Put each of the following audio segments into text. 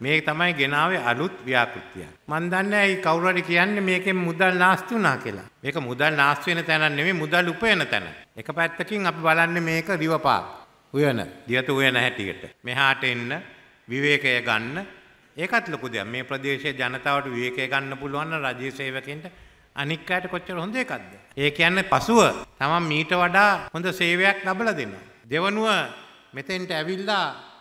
මේ තමයි ගෙනාවේ අලුත් ව්‍යාපෘතියක්. මන් දන්නේ ඇයි කවුරු හරි කියන්නේ මේකෙන් මුදල් නාස්ති වුණා කියලා. මේක මුදල් නාස්ති වෙන තැනක් නෙමෙයි මුදල් උපයන තැන. එක පැත්තකින් අපි බලන්නේ මේක රිවපාක්. උයන, දියත උයන හැටියට. මෙහාට එන්න විවේකය ගන්න. ඒකත් ලොකු දෙයක්. මේ ප්‍රදේශයේ ජනතාවට විවේකය ගන්න පුළුවන් නම් රජයේ සේවකෙන්ට අනික් අයට කොච්චර හොඳ එකක්ද? ඒ කියන්නේ පසුව තමන් මීට වඩා හොඳ සේවයක් ලබලා දෙනවා. දෙවනුව මෙතෙන්ට ඇවිල්ලා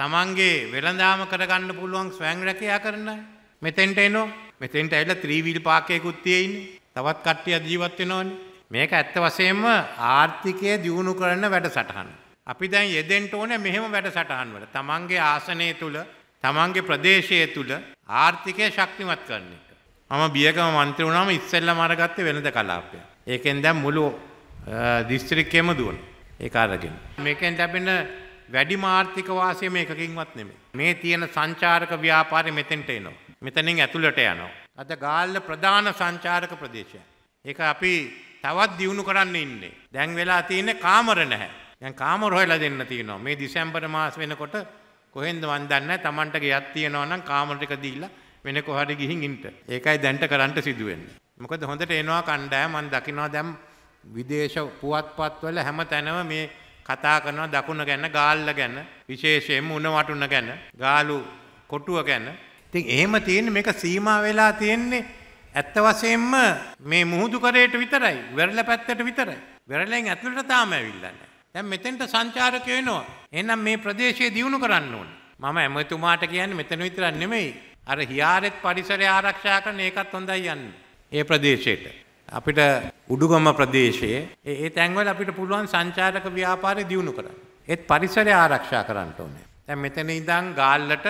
තමන්ගේ වෙළඳාම කරගන්න පුළුවන් ස්වයං රැකයා කරන අය. මෙතෙන්ට එනෝ මෙතෙන්ට ඇවිල්ලා ත්‍රිවිල් පාකයකුත් තියෙන්නේ. තවත් කට්ටිය ජීවත් වෙනවනේ. මේක ඇත්ත වශයෙන්ම ආර්ථිකය දියුණු කරන වැඩසටහන. අපි දැන් යෙදෙන්ට ඕන මෙහෙම වැඩසටහන් වල. තමන්ගේ ආසනය තුළ තමන්ගේ ප්‍රදේශය තුළ ආර්ථිකය ශක්තිමත් කරන එක. මම බියකම මන්ත්‍ර වුණාම ඉස්සෙල්ලම අරගත්තේ වෙළඳ කලාපය. ඒකෙන් දැන් මුළු දිස්ත්‍රික්කයම දුවන. ඒක අරගෙන. මේකෙන් ලැබෙන වැඩිම ආර්ථික වාසිය මේකකින්වත් නෙමෙයි. මේ තියෙන සංචාරක ව්‍යාපාරය මෙතෙන්ට එනවා. මෙතනින් ඇතුළට යනවා. අද ගාල්ල ප්‍රධාන සංචාරක ප්‍රදේශය. ඒක අපි තවත් දියුණු කරන්න ඉන්නේ. දැන් වෙලා තියෙන්නේ කාමර නැහැ. දැන් කාමර හොයලා දෙන්න තියෙනවා. මේ දෙසැම්බර් මාස වෙනකොට කොහෙන්ද මන් දන්නේ නැහැ. Tamanට ගෙයක් තියෙනවා නම් කාමර ටික දීලා වෙන කොහරි ගිහින් ඉන්න. ඒකයි දැන්ට කරන්න සිදු වෙන්නේ. මොකද හොඳට එනවා කණ්ඩායම මන් දකිනවා දැන් විදේශ පුවත්පත්වල හැම තැනම මේ කතා කරනවා දකුණ ගැන ගාල්ල ගැන විශේෂයෙන්ම උණ වටුණ ගැන ගාලු කොටුව ගැන. ඉතින් එහෙම තියෙන්නේ මේක සීමා වෙලා තියෙන්නේ ඇත්ත වශයෙන්ම මේ මුහුදු කරේට විතරයි වෙරළ පැත්තට විතරයි. වෙරළෙන් ඇතුළට තාම ඇවිල්ලා නැහැ. දැන් මෙතෙන්ට සංචාරකයෝ එනවා. එහෙනම් මේ ප්‍රදේශය දියුණු කරන්න ඕනේ. මම ඇමතුමාට කියන්නේ මෙතන විතරක් නෙමෙයි. අර හියාරෙත් පරිසරය ආරක්ෂා කරන එකත් හොඳයි යන්නේ. ඒ ප්‍රදේශයට. අපිට උඩුගම ප්‍රදේශයේ ඒ තැන්වල අපිට පුළුවන් සංචාරක ව්‍යාපාරය දියුණු කරන්න. ඒත් පරිසරය ආරක්ෂා කරන්න ඕනේ. දැන් මෙතන ඉඳන් ගාල්ලට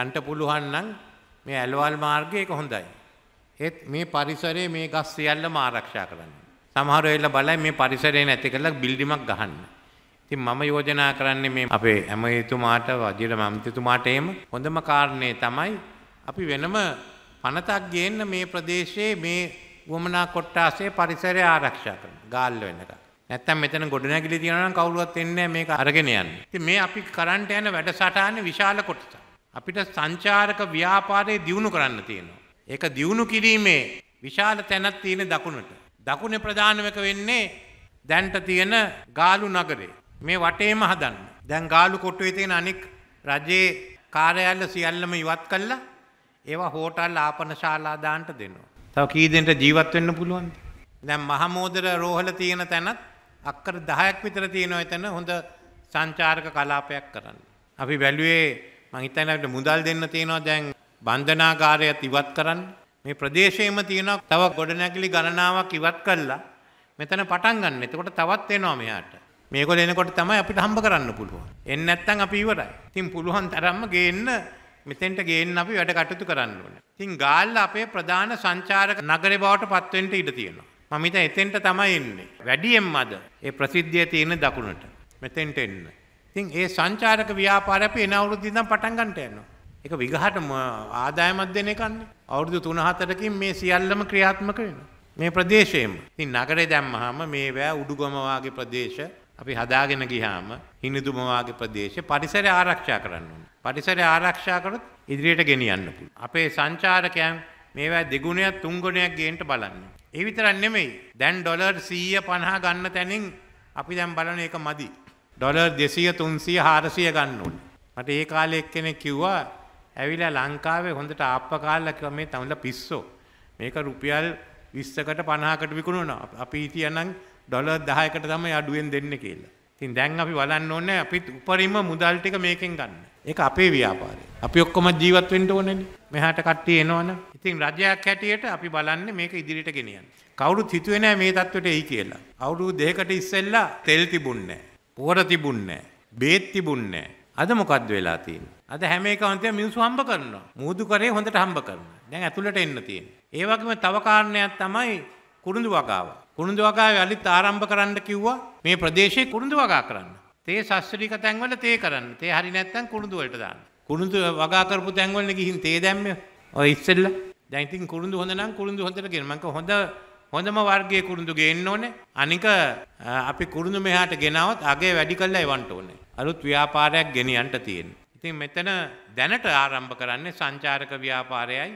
යන්න පුළුවන් නම් මේ ඇලවල් මාර්ගය ඒක හොඳයි. ඒත් මේ පරිසරයේ මේ ගස් සියල්ලම ආරක්ෂා කරන්න. සමහර වෙලාවට බලයි මේ පරිසරය නැති කරලා බිල්ඩිමක් ගහන්න. ඉතින් මම යෝජනා කරන්නේ මේ අපේ ඇමතුමාට වජිර මන්ත්‍රීතුමාට එහෙම හොඳම කාරණේ තමයි අපි වෙනම පනතක් ගේන්න මේ ප්‍රදේශයේ මේ වුවමනා කොට්ටාසේ පරිසරය ආරක්ෂා කරනවා. ගාල්ල වෙනකම්. නැත්තම් මෙතන ගොඩනැගිලි තියනවා නම් කවුරුවත් එන්නේ මේක අරගෙන යන්න. ඉතින් මේ අපි කරන්ට යන වැඩසටහනේ විශාල කොටස. අපිට සංචාරක ව්‍යාපාරේ දියුණු කරන්න තියෙනවා. ඒක දියුණු කිරීමේ විශාල තැනක් තියෙන දකුණට. දකුණේ ප්‍රධානම එක වෙන්නේ දැන්ට තියෙන ගාලු නගරේ. මේ වටේම හදන්න. දැන් ගාලු කොටුවේ තියෙන අනික් රජයේ කාර්යාල සියල්ලම ඉවත් කළා. ඒවා හෝටල් ආපන ශාලා දාන්න දෙනවා. තව කී දෙනෙට ජීවත් වෙන්න පුළුවන්ද? දැන් මහමෝදර රෝහල තියෙන තැනත් අක්කර 10ක් විතර තියෙනවා එතන හොඳ සංචාරක කලාපයක් කරන්න. අපි බැලුවේ මං හිතන්නේ අපිට මුදල් දෙන්න තියෙනවා දැන් බන්ධනාගාරයත් ඉවත් කරන්න. මේ ප්‍රදේශයේම තියෙන තව ගොඩනැගිලි ගණනාවක් ඉවත් කළා. මෙතන පටන් ගන්න. එතකොට තවත් එනවා මෙහාට. මේගොල්ලෝ එනකොට තමයි අපිට හම්බ කරන්න පුළුවන්. එන්නේ නැත්නම් අපි ඉවරයි. ඉතින් පුළුවන් තරම්ම ගේන්න මෙතෙන්ට ගේන්න අපි වැඩ කටයුතු කරන්න ඕනේ. ඉතින් ගාල්ල අපේ ප්‍රධාන සංචාරක නගරේ බවට පත් වෙන්න ඉඩ තියෙනවා. මම හිතන්නේ එතෙන්ට තමයි එන්නේ. වැඩියෙන්ම අද ඒ ප්‍රසිද්ධිය තියෙන දකුණට මෙතෙන්ට එන්න. ඉතින් ඒ සංචාරක ව්‍යාපාරය අපි එන අවුරුද්දේ ඉඳන් පටන් ගන්නට යනවා. ඒක විගහට ආදායමක් දෙන එකන්නේ. අවුරුදු 3-4කින් මේ සියල්ලම ක්‍රියාත්මක වෙනවා. මේ ප්‍රදේශයේම. ඉතින් නගරේ දැම්මහම මේ වෑ උඩුගම වාගේ ප්‍රදේශ අපි හදාගෙන ගියාම හිනිදුම වාගේ ප්‍රදේශ පරිසරය ආරක්ෂා කරන්න ඕනේ. පරිසරය ආරක්ෂා කරොත් ඉදිරියට ගෙනියන්න පුළුවන්. අපේ සංචාරකයන් මේවා දෙගුණයක් තුන්ගුණයක් ගේන්න බලන්න. ඒ විතරක් නෙමෙයි. දැන් ඩොලර් 150 ගන්න තැනින් අපි දැන් බලන එක මදි. ඩොලර් 200 300 400 ගන්න ඕනේ. මට ඒ කාලේ එක්කෙනෙක් කිව්වා ඇවිල්ලා ලංකාවේ හොඳට ආප්ප කාලලා කිව්වා මේ තමල පිස්සෝ. මේක රුපියල් 20කට 50කට විකුණනවා. අපි හිටියනම් ඩොලර් 10කට තමයි අඩුවෙන් දෙන්නේ කියලා. ඉතින් දැන් අපි බලන්න ඕනේ අපි උපරිම මුදල් ටික මේකෙන් ගන්න. ඒක අපේ ව්‍යාපාරය. අපි ඔක්කොම ජීවත් වෙන්න ඕනේනේ. මෙහාට කට්ටිය එනවනේ. ඉතින් රජයක් හැටියට අපි බලන්නේ මේක ඉදිරියට ගෙනියන්න. කවුරුත් හිතුවේ නෑ මේ தത്വෙට එයි කියලා. අවුරුදු දෙකකට ඉස්සෙල්ලා තෙල් තිබුණේ නෑ. පොහොර තිබුණේ නෑ. බේත් තිබුණේ නෑ. අද මොකද්ද වෙලා තියෙන්නේ? අද හැම එකන්තය මිනිස්සු හම්බ කරනවා. මූදු කරේ හොඳට හම්බ කරනවා. දැන් ඇතුළට එන්න තියෙන්නේ. ඒ වගේම තව කාරණයක් තමයි කුරුඳු වගාව. කුරුඳු වගාවේ අලිත් ආරම්භ කරන්න කිව්වා. මේ ප්‍රදේශයේ කුරුඳු වගා කරන්න. තේ ශස්ත්‍රීක තැන්වල තේ කරන්න. තේ හරි නැත්නම් කුරුඳු වලට දාන්න. කුරුඳු වගා කරපු තැන්වල ගිහින් තේ දැම්මේ. ඔය ඉස්සෙල්ල. දැන් ඉතින් කුරුඳු හොඳ නම් කුරුඳු හොඳට ගෙන. මං හොඳ හොඳම වර්ගයේ කුරුඳු ගේන්න ඕනේ. අනික අපි කුරුඳු මෙහාට ගෙනාවත් අගේ වැඩි කළා එවන්න ඕනේ. අලුත් ව්‍යාපාරයක් ගෙනියන්න තියෙන්නේ. ඉතින් මෙතන දැනට ආරම්භ කරන්නේ සංචාරක ව්‍යාපාරයයි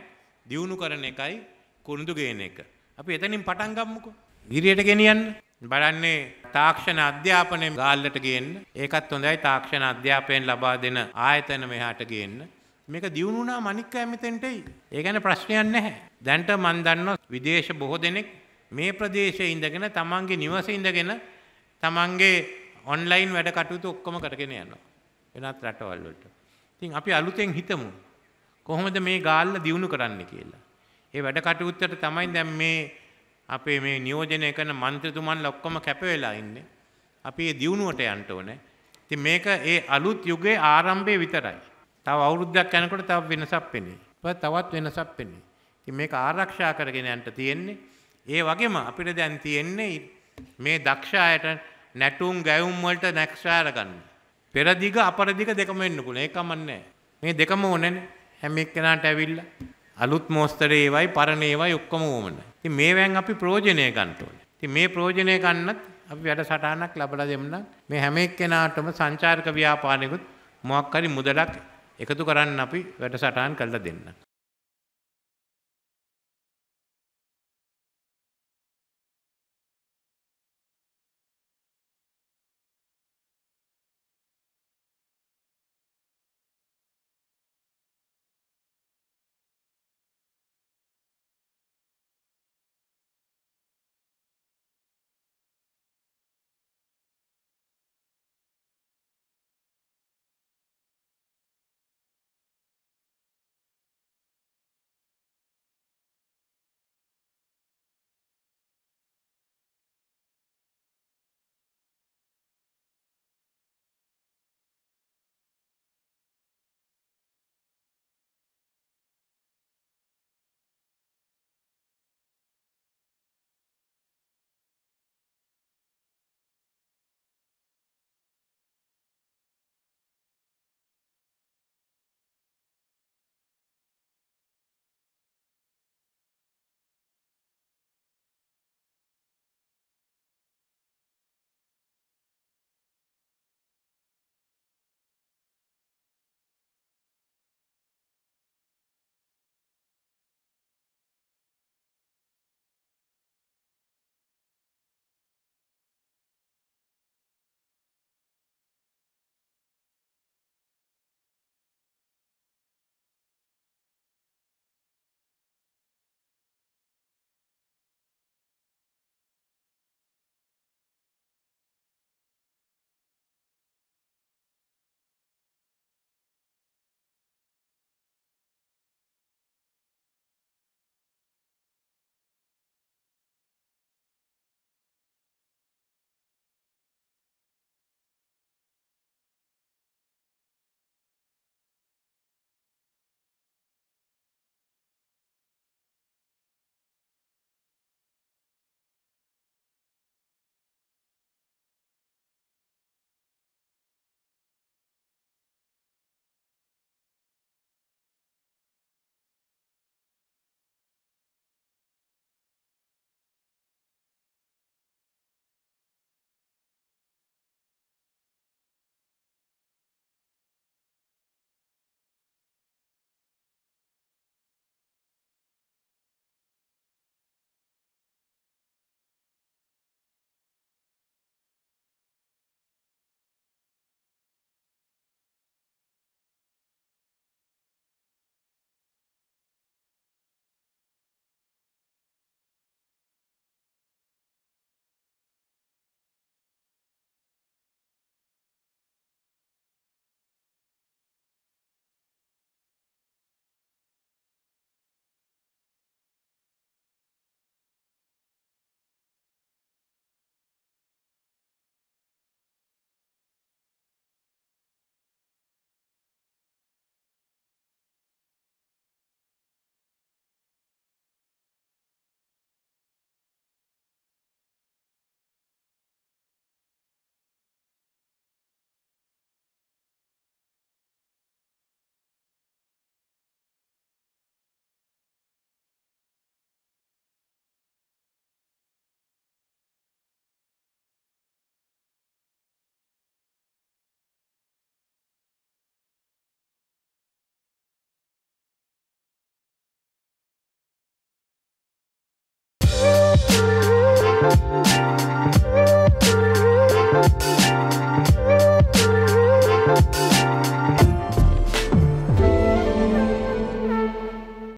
දියුණු කරන එකයි කුරුඳු ගේන එක. අපි එතනින් පටන් ගමුකෝ. ගිරියට ගෙනියන්න. බලන්නේ තාක්ෂණ අධ්‍යාපනය ගාල්ලට ගේන්න ඒකත් හොඳයි තාක්ෂණ අධ්‍යාපයෙන් ලබා දෙන ආයතන මෙහාට ගේන්න මේක දියුණුනා මනික්ක ඇමිතෙන්ටයි ඒ ගැන ප්‍රශ්නයක් නැහැ දැන්ට මන් දන්නවා විදේශ බොහෝ දෙනෙක් මේ ප්‍රදේශයේ ඉඳගෙන තමන්ගේ නිවසේ ඉඳගෙන තමන්ගේ ඔන්ලයින් වැඩ කටයුතු ඔක්කොම කරගෙන යනවා වෙනත් රටවල් වලට ඉතින් අපි අලුතෙන් හිතමු කොහොමද මේ ගාල්ල දියුණු කරන්න කියලා ඒ වැඩ කටයුත්තට තමයි දැන් මේ අපේ මේ නියෝජනය කරන මන්ත්‍රතුමන්ලා ඔක්කොම කැප වෙලා ඉන්නේ. අපි ඒ දියුණුවට යන්න ඕනේ. ඉතින් මේක ඒ අලුත් යුගයේ ආරම්භය විතරයි. තව අවුරුද්දක් යනකොට තව වෙනසක් පෙනේ. තවත් වෙනසක් පෙනේ. ඉතින් මේක ආරක්ෂා කරගෙන යන්න තියෙන්නේ. ඒ වගේම අපිට දැන් තියෙන්නේ මේ දක්ෂ අයට නැටුම් ගැයුම් වලට නැක්ෂාර ගන්න. පෙරදිග අපරදිග දෙකම වෙන්න පුළුවන්. ඒකම නැහැ. මේ දෙකම ඕනනේ. හැම එක්කෙනාට ඇවිල්ලා අලුත් මෝස්තරේ ඒවයි පරණ ඒවයි ඔක්කොම ඕමනේ. ඉතින් මේවෙන් අපි ප්‍රයෝජනය ගන්න ඕනේ. ඉතින් මේ ප්‍රයෝජනය ගන්නත් අපි වැඩසටහනක් ලබලා දෙන්න මේ හැම එක්කෙනාටම සංචාරක ව්‍යාපාරිකුත් මොකක් හරි මුදලක් එකතු කරන්න අපි වැඩසටහන් කරලා දෙන්න.